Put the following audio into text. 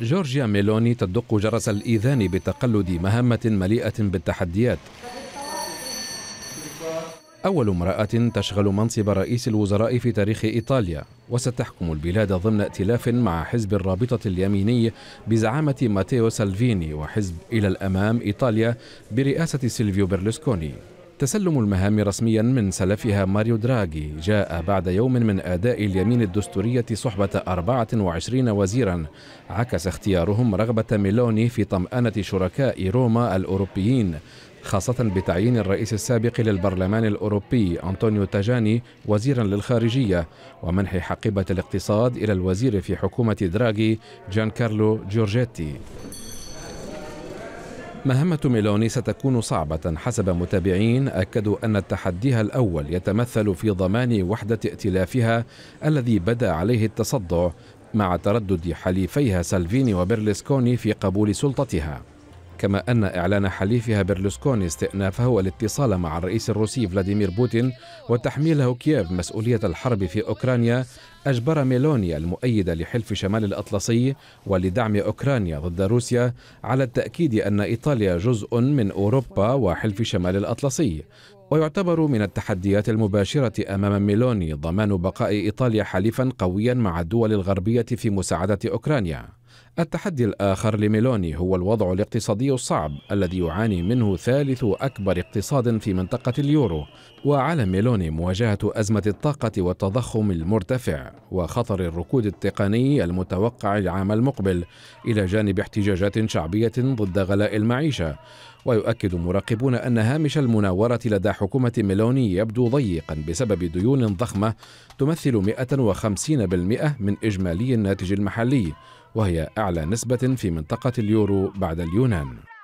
جورجيا ميلوني تدق جرس الإيذان بتقلد مهمة مليئة بالتحديات أول امرأة تشغل منصب رئيس الوزراء في تاريخ إيطاليا وستحكم البلاد ضمن ائتلاف مع حزب الرابطة اليميني بزعامة ماتيو سالفيني وحزب إلى الأمام إيطاليا برئاسة سيلفيو بيرلسكوني تسلم المهام رسميا من سلفها ماريو دراغي جاء بعد يوم من أداء اليمين الدستورية صحبة 24 وزيرا عكس اختيارهم رغبة ميلوني في طمأنة شركاء روما الأوروبيين خاصة بتعيين الرئيس السابق للبرلمان الأوروبي أنطونيو تاجاني وزيرا للخارجية ومنح حقيبة الاقتصاد إلى الوزير في حكومة دراغي جان كارلو جورجيتي مهمة ميلوني ستكون صعبة حسب متابعين أكدوا أن تحديها الأول يتمثل في ضمان وحدة ائتلافها الذي بدا عليه التصدع مع تردد حليفيها سالفيني وبرلسكوني في قبول سلطتها كما أن إعلان حليفها برلوسكوني استئنافه والاتصال مع الرئيس الروسي فلاديمير بوتين وتحميله كييف مسؤولية الحرب في أوكرانيا أجبر ميلونيا المؤيدة لحلف شمال الأطلسي ولدعم أوكرانيا ضد روسيا على التأكيد أن إيطاليا جزء من أوروبا وحلف شمال الأطلسي ويعتبر من التحديات المباشرة أمام ميلوني ضمان بقاء إيطاليا حليفا قويا مع الدول الغربية في مساعدة أوكرانيا التحدي الآخر لميلوني هو الوضع الاقتصادي الصعب الذي يعاني منه ثالث أكبر اقتصاد في منطقة اليورو وعلى ميلوني مواجهة أزمة الطاقة والتضخم المرتفع وخطر الركود التقني المتوقع العام المقبل إلى جانب احتجاجات شعبية ضد غلاء المعيشة ويؤكد مراقبون أن هامش المناورة لدى حكومة ميلوني يبدو ضيقا بسبب ديون ضخمة تمثل 150% من إجمالي الناتج المحلي وهي أعلى نسبة في منطقة اليورو بعد اليونان